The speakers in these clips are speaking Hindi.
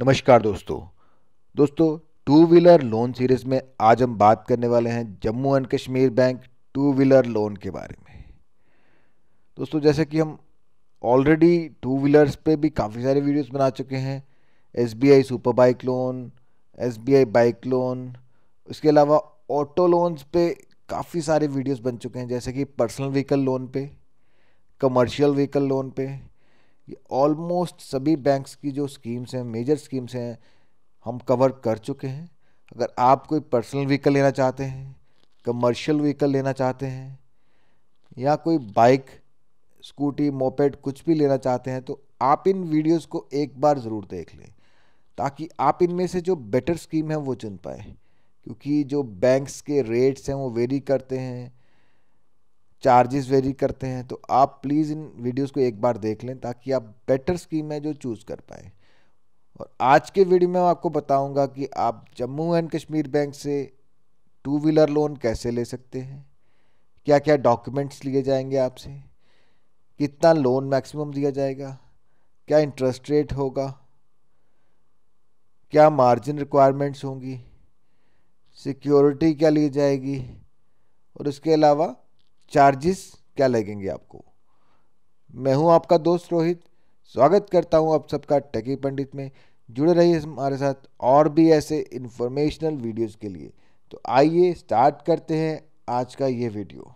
नमस्कार दोस्तों दोस्तों टू व्हीलर लोन सीरीज में आज हम बात करने वाले हैं Jammu and Kashmir bank two wheeler loan के बारे में दोस्तों जैसे कि हम ऑलरेडी टू व्हीलर्स पे भी काफ़ी सारे वीडियोस बना चुके हैं S B I super bike loan S B I bike loan इसके अलावा ऑटो लोन्स पे काफ़ी सारे वीडियोस बन चुके हैं जैसे कि पर्सनल व्हीकल लोन पे कमर्शियल व्हीकल लोन पे ये ऑलमोस्ट सभी बैंक्स की जो स्कीम्स हैं मेजर स्कीम्स हैं हम कवर कर चुके हैं अगर आप कोई पर्सनल व्हीकल लेना चाहते हैं कमर्शियल व्हीकल लेना चाहते हैं या कोई बाइक स्कूटी मोपेड कुछ भी लेना चाहते हैं तो आप इन वीडियोस को एक बार ज़रूर देख लें ताकि आप इनमें से जो बेटर स्कीम है वो चुन पाए क्योंकि जो बैंक्स के रेट्स हैं वो वेरी करते हैं चार्जेस वेरी करते हैं तो आप प्लीज़ इन वीडियोस को एक बार देख लें ताकि आप बेटर स्कीम है जो चूज़ कर पाए और आज के वीडियो में आपको बताऊंगा कि आप जम्मू एंड कश्मीर बैंक से टू व्हीलर लोन कैसे ले सकते हैं क्या क्या डॉक्यूमेंट्स लिए जाएंगे आपसे कितना लोन मैक्सिमम दिया जाएगा क्या इंटरेस्ट रेट होगा क्या मार्जिन रिक्वायरमेंट्स होंगी सिक्योरिटी क्या ली जाएगी और उसके अलावा चार्जेस क्या लगेंगे आपको मैं हूं आपका दोस्त रोहित स्वागत करता हूं आप सबका टेकी पंडित में जुड़े रहिए हमारे साथ और भी ऐसे इन्फॉर्मेशनल वीडियोस के लिए तो आइए स्टार्ट करते हैं आज का ये वीडियो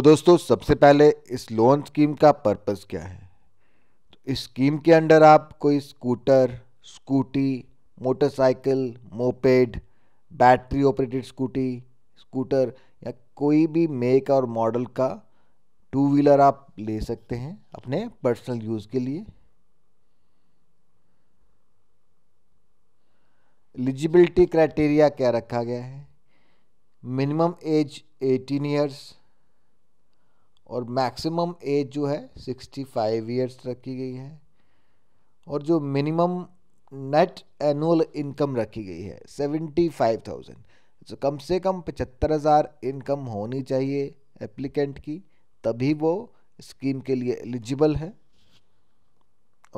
तो दोस्तों सबसे पहले इस लोन स्कीम का पर्पस क्या है तो इस स्कीम के अंडर आप कोई scooter scooty motorcycle moped battery operated scooty scooter या कोई भी मेक और मॉडल का टू व्हीलर आप ले सकते हैं अपने पर्सनल यूज़ के लिए एलिजिबिलिटी क्राइटेरिया क्या रखा गया है मिनिमम एज 18 इयर्स और मैक्सिमम एज जो है 65 ईयर्स रखी गई है और जो मिनिमम नेट एनुअल इनकम रखी गई है 75,000 तो कम से कम 75,000 इनकम होनी चाहिए एप्लीकेंट की तभी वो स्कीम के लिए एलिजिबल है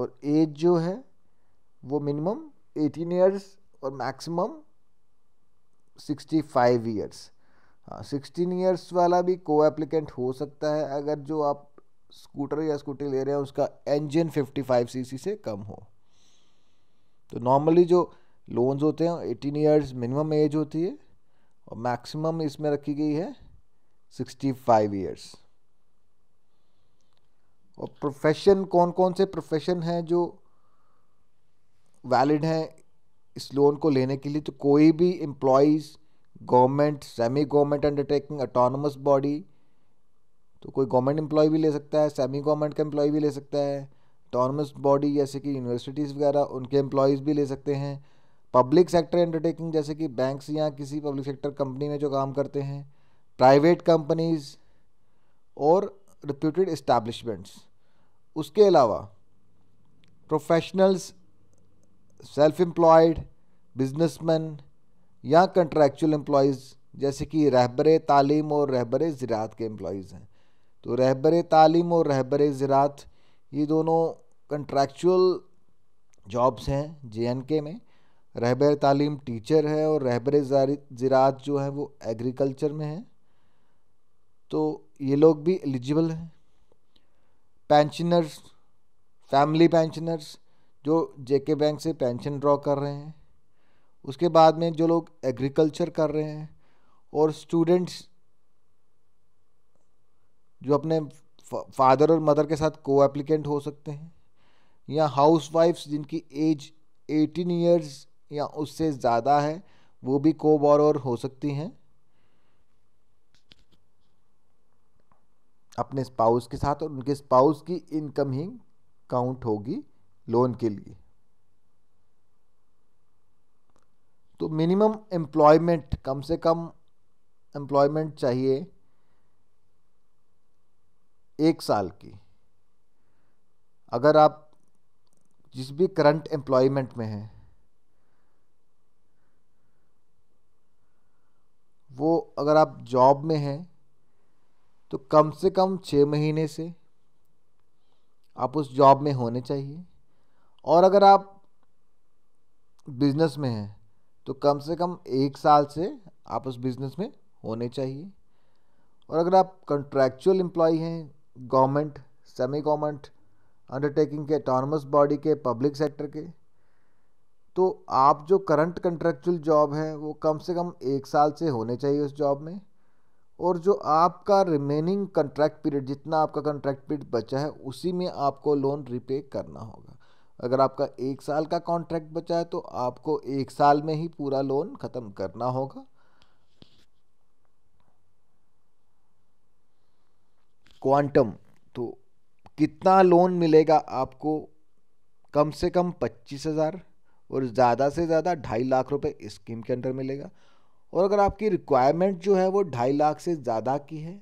और एज जो है वो मिनिमम 18 इयर्स और मैक्सिमम 65 ईयर्स सिक्सटीन ईयर्स वाला भी को एप्लीकेंट हो सकता है अगर जो आप स्कूटर या स्कूटी ले रहे हैं उसका इंजन सी सी से कम हो तो नॉर्मली जो लोन्स होते हैं एटीन ईयर्स मिनिमम एज होती है और मैक्सिमम इसमें रखी गई है सिक्सटी फाइव ईयर्स और प्रोफेशन कौन कौन से प्रोफेशन हैं जो वैलिड हैं इस लोन को लेने के लिए तो कोई भी employees government semi government undertaking autonomous body तो कोई गवर्नमेंट एम्प्लॉय भी ले सकता है सेमी गवर्नमेंट का एम्प्लॉय भी ले सकता है ऑटोनमस बॉडी जैसे कि यूनिवर्सिटीज़ वगैरह उनके एम्प्लॉयज़ भी ले सकते हैं पब्लिक सेक्टर अंडरटेकिंग जैसे कि बैंक्स या किसी पब्लिक सेक्टर कंपनी में जो काम करते हैं प्राइवेट कंपनीज़ और रिप्यूटेड इस्टेब्लिशमेंट्स उसके अलावा प्रोफेशनल्स सेल्फ एम्प्लॉयड बिजनेसमैन या कंट्रैक्चुअल एम्प्लॉयज़ जैसे कि रहबर तालीम और रहबर ज़रात के एम्प्लॉयज़ हैं तो रहबर तालीम और रहबर ज़रात ये दोनों कंट्रैक्चुअल जॉब्स हैं जे में रहबर तालीम टीचर है और रहबर ज़रात जो है वो एग्रीकल्चर में है तो ये लोग भी एलिजिबल हैं पेंशनर्स फैमिली पेंशनर्स जो जेके बैंक से पेंशन ड्रॉ कर रहे हैं उसके बाद में जो लोग एग्रीकल्चर कर रहे हैं और स्टूडेंट्स जो अपने फादर और मदर के साथ को एप्लीकेंट हो सकते हैं या हाउस वाइफ्स जिनकी एज 18 इयर्स या उससे ज़्यादा है वो भी को बॉर हो सकती हैं अपने स्पाउस के साथ और उनके स्पाउस की इनकम ही काउंट होगी लोन के लिए तो मिनिमम एम्प्लॉयमेंट कम से कम एम्प्लॉयमेंट चाहिए एक साल की अगर आप जिस भी करंट एम्प्लॉयमेंट में हैं वो अगर आप जॉब में हैं तो कम से कम छः महीने से आप उस जॉब में होने चाहिए और अगर आप बिजनेस में हैं तो कम से कम एक साल से आप उस बिज़नेस में होने चाहिए और अगर आप कंट्रैक्चुअल एम्प्लॉय हैं गवर्नमेंट सेमी गवर्नमेंट अंडरटेकिंग के अटोनमस बॉडी के पब्लिक सेक्टर के तो आप जो करंट कंट्रैक्चुअल जॉब है वो कम से कम एक साल से होने चाहिए उस जॉब में और जो आपका रिमेनिंग कंट्रैक्ट पीरियड जितना आपका कंट्रैक्ट पीरियड बचा है उसी में आपको लोन रिपे करना होगा अगर आपका एक साल का कॉन्ट्रैक्ट बचा है तो आपको एक साल में ही पूरा लोन ख़त्म करना होगा क्वांटम तो कितना लोन मिलेगा आपको कम से कम पच्चीस हज़ार और ज़्यादा से ज़्यादा ढाई लाख रुपए स्कीम के अंडर मिलेगा और अगर आपकी रिक्वायरमेंट जो है वो ढाई लाख से ज़्यादा की है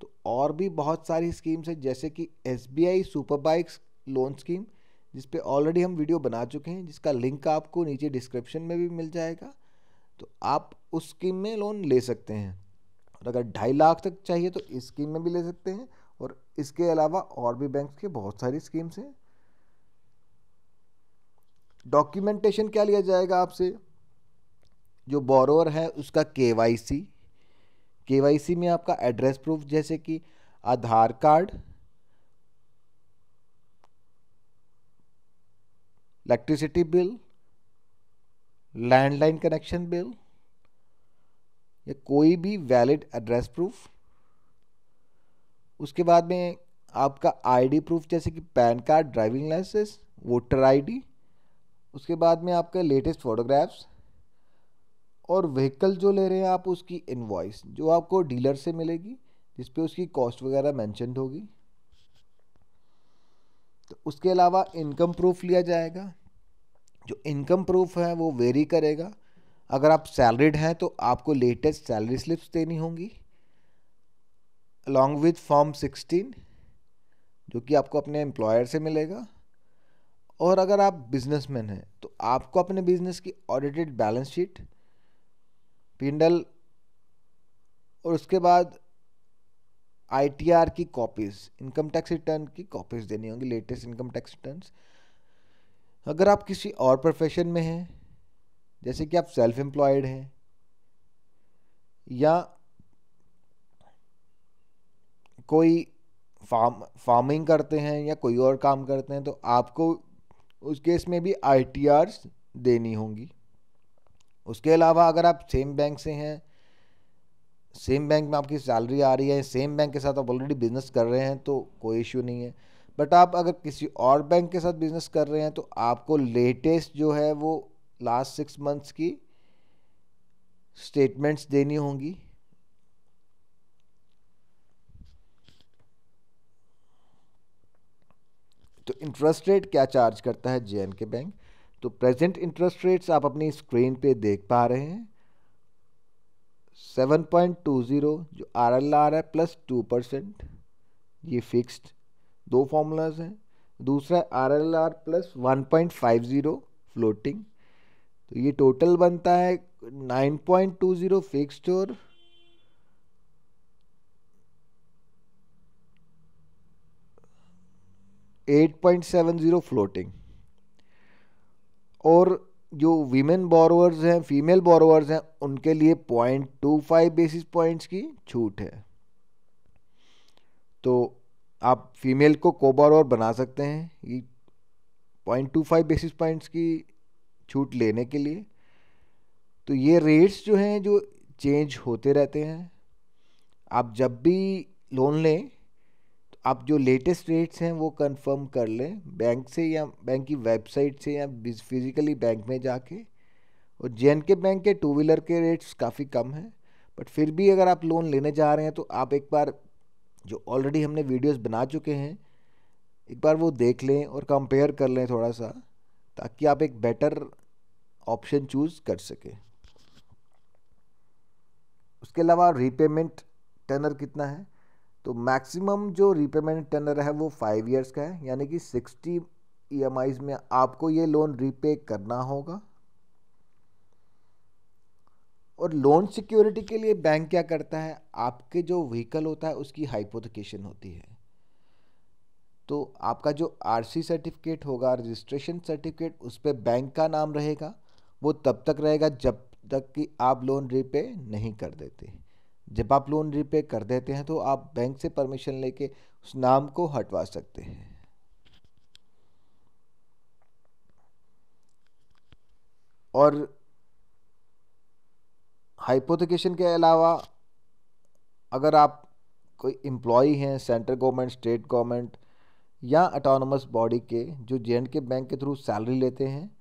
तो और भी बहुत सारी स्कीम्स हैं जैसे कि S B I super bikes loan scheme जिस पे ऑलरेडी हम वीडियो बना चुके हैं जिसका लिंक आपको नीचे डिस्क्रिप्शन में भी मिल जाएगा तो आप उस स्कीम में लोन ले सकते हैं और अगर ढाई लाख तक चाहिए तो इस स्कीम में भी ले सकते हैं और इसके अलावा और भी बैंक के बहुत सारी स्कीम्स हैं डॉक्यूमेंटेशन क्या लिया जाएगा आपसे जो बोरोवर है उसका के वाई सी के वाई सी में आपका एड्रेस प्रूफ जैसे कि Aadhaar card electricity bill landline connection bill या कोई भी वैलिड एड्रेस प्रूफ उसके बाद में आपका आईडी प्रूफ जैसे कि PAN card driving licence voter ID उसके बाद में आपका लेटेस्ट फोटोग्राफ्स और व्हीकल जो ले रहे हैं आप उसकी इन्वॉइस जो आपको डीलर से मिलेगी जिस पे उसकी कॉस्ट वगैरह मेंशनड होगी तो उसके अलावा इनकम प्रूफ लिया जाएगा जो इनकम प्रूफ है वो वेरी करेगा अगर आप सैलरीड हैं तो आपको लेटेस्ट सैलरी स्लिप्स देनी होंगी अलॉन्ग विथ फॉर्म सिक्सटीन जो कि आपको अपने एम्प्लॉयर से मिलेगा और अगर आप बिजनेसमैन हैं तो आपको अपने बिजनेस की ऑडिटेड बैलेंस शीट पिंडल और उसके बाद आईटीआर की कॉपीज़ इनकम टैक्स रिटर्न की कॉपीज़ देनी होंगी लेटेस्ट इनकम टैक्स रिटर्न अगर आप किसी और प्रोफेशन में हैं जैसे कि आप सेल्फ एम्प्लॉयड हैं या कोई फार्म फार्मिंग करते हैं या कोई और काम करते हैं तो आपको उस केस में भी आई देनी होंगी उसके अलावा अगर आप सेम बैंक से हैं सेम बैंक में आपकी सैलरी आ रही है सेम बैंक के साथ आप ऑलरेडी बिजनेस कर रहे हैं तो कोई इश्यू नहीं है बट आप अगर किसी और बैंक के साथ बिजनेस कर रहे हैं तो आपको लेटेस्ट जो है वो लास्ट सिक्स मंथ्स की स्टेटमेंट्स देनी होंगी तो इंटरेस्ट रेट क्या चार्ज करता है जे के बैंक तो प्रेजेंट इंटरेस्ट रेट्स आप अपनी स्क्रीन पे देख पा रहे हैं सेवन पॉइंट टू ज़ीरो जो आर एल आर है प्लस टू परसेंट ये फिक्स्ड दो फॉर्मूलाज हैं दूसरा R L R plus one point five zero floating तो ये टोटल बनता है nine point two zero fixed और eight point seven zero floating और जो वीमेन बोरोवर्स हैं फीमेल बोरोवर्स हैं उनके लिए point two five basis points की छूट है तो आप फीमेल को को बोरोवर बना सकते हैं ये point two five basis points की छूट लेने के लिए तो ये रेट्स जो हैं जो चेंज होते रहते हैं आप जब भी लोन लें आप जो लेटेस्ट रेट्स हैं वो कंफर्म कर लें बैंक से या बैंक की वेबसाइट से या फिज़िकली बैंक में जाके और जे के बैंक के टू व्हीलर के रेट्स काफ़ी कम हैं बट फिर भी अगर आप लोन लेने जा रहे हैं तो आप एक बार जो ऑलरेडी हमने वीडियोस बना चुके हैं एक बार वो देख लें और कंपेयर कर लें थोड़ा सा ताकि आप एक बेटर ऑप्शन चूज़ कर सकें उसके अलावा रीपेमेंट टनर कितना है तो मैक्सिमम जो रीपेमेंट टर्नर है वो फाइव इयर्स का है यानी कि सिक्सटी ई e में आपको ये लोन रीपे करना होगा और लोन सिक्योरिटी के लिए बैंक क्या करता है आपके जो व्हीकल होता है उसकी हाइपोथिकेशन होती है तो आपका जो आरसी सर्टिफिकेट होगा रजिस्ट्रेशन सर्टिफिकेट उस पर बैंक का नाम रहेगा वो तब तक रहेगा जब तक कि आप लोन रीपे नहीं कर देते जब आप लोन रीपे कर देते हैं तो आप बैंक से परमिशन लेके उस नाम को हटवा सकते हैं और हाइपोथिकेशन के अलावा अगर आप कोई एम्प्लॉय हैं सेंट्रल गवर्नमेंट स्टेट गवर्नमेंट या अटोनमस बॉडी के जो जे के बैंक के थ्रू सैलरी लेते हैं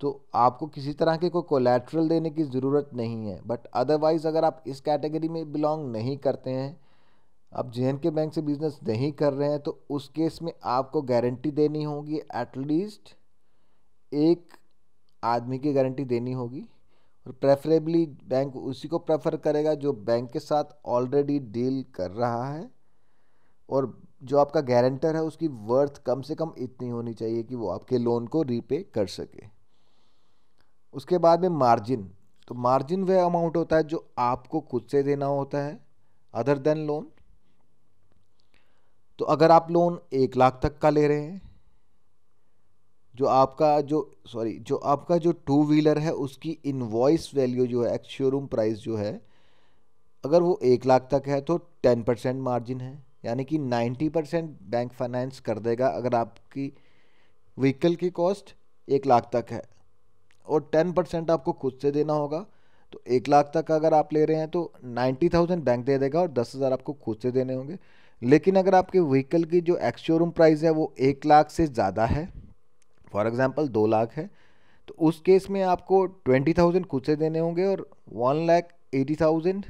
तो आपको किसी तरह के कोई कोलेट्रल देने की ज़रूरत नहीं है बट अदरवाइज़ अगर आप इस कैटेगरी में बिलोंग नहीं करते हैं आप जे के बैंक से बिज़नेस नहीं कर रहे हैं तो उस केस में आपको गारंटी देनी होगी एटलीस्ट एक आदमी की गारंटी देनी होगी और प्रेफरेबली बैंक उसी को प्रेफर करेगा जो बैंक के साथ ऑलरेडी डील कर रहा है और जो आपका गारंटर है उसकी वर्थ कम से कम इतनी होनी चाहिए कि वो आपके लोन को रीपे कर सके उसके बाद में मार्जिन तो मार्जिन वह अमाउंट होता है जो आपको खुद से देना होता है अदर देन लोन तो अगर आप लोन एक लाख तक का ले रहे हैं जो आपका जो सॉरी जो आपका जो टू व्हीलर है उसकी इनवॉइस वैल्यू जो है एक्स शोरूम प्राइस जो है अगर वो एक लाख तक है तो टेन परसेंट मार्जिन है यानी कि नाइन्टी परसेंट बैंक फाइनेंस कर देगा अगर आपकी व्हीकल की कॉस्ट एक लाख तक है और टेन परसेंट आपको खुद से देना होगा तो एक लाख तक अगर आप ले रहे हैं तो नाइन्टी थाउजेंड बैंक दे देगा और दस हज़ार आपको खुद से देने होंगे लेकिन अगर आपके व्हीकल की जो एक्स शोरूम प्राइस है वो एक लाख से ज़्यादा है फॉर एग्ज़ाम्पल दो लाख है तो उस केस में आपको ट्वेंटी थाउजेंड खुद से देने होंगे और one lakh eighty thousand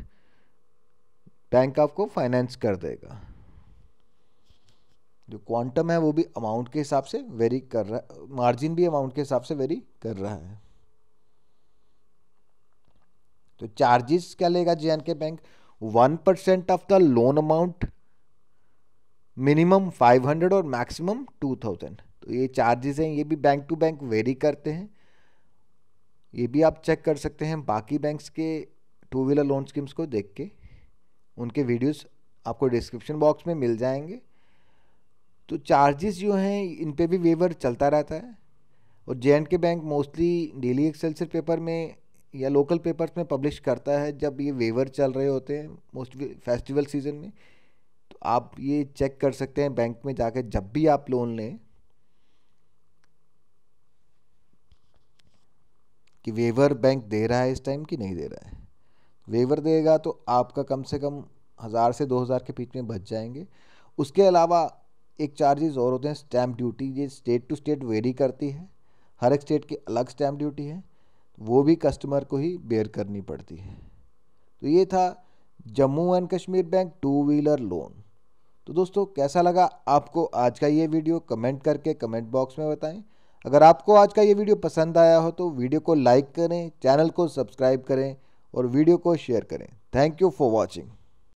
bank आपको फाइनेंस कर देगा जो क्वांटम है वो भी अमाउंट के हिसाब से वेरी कर रहा है मार्जिन भी अमाउंट के हिसाब से वेरी कर रहा है तो चार्जेस क्या लेगा J K bank one percent of the loan amount minimum five hundred और मैक्सिमम टू थाउजेंड तो ये चार्जेस हैं ये भी बैंक टू बैंक वेरी करते हैं ये भी आप चेक कर सकते हैं बाकी बैंक्स के टू व्हीलर लोन स्कीम्स को देख के उनके वीडियोस आपको डिस्क्रिप्शन बॉक्स में मिल जाएंगे तो चार्जेस जो हैं इन पर भी वेवर चलता रहता है और J K bank mostly Daily Excelsior paper में या लोकल पेपर्स में पब्लिश करता है जब ये वेवर चल रहे होते हैं मोस्ट फेस्टिवल सीज़न में तो आप ये चेक कर सकते हैं बैंक में जाकर जब भी आप लोन लें कि वेवर बैंक दे रहा है इस टाइम कि नहीं दे रहा है वेवर देगा तो आपका कम से कम हज़ार से दो हज़ार के बीच में बच जाएंगे उसके अलावा एक चार्जेस और होते हैं स्टैम्प ड्यूटी ये स्टेट टू स्टेट वेरी करती है हर एक स्टेट की अलग स्टैम्प ड्यूटी है वो भी कस्टमर को ही बेयर करनी पड़ती है तो ये था Jammu and Kashmir bank two wheeler loan तो दोस्तों कैसा लगा आपको आज का ये वीडियो कमेंट करके कमेंट बॉक्स में बताएं अगर आपको आज का ये वीडियो पसंद आया हो तो वीडियो को लाइक करें चैनल को सब्सक्राइब करें और वीडियो को शेयर करें थैंक यू फॉर वॉचिंग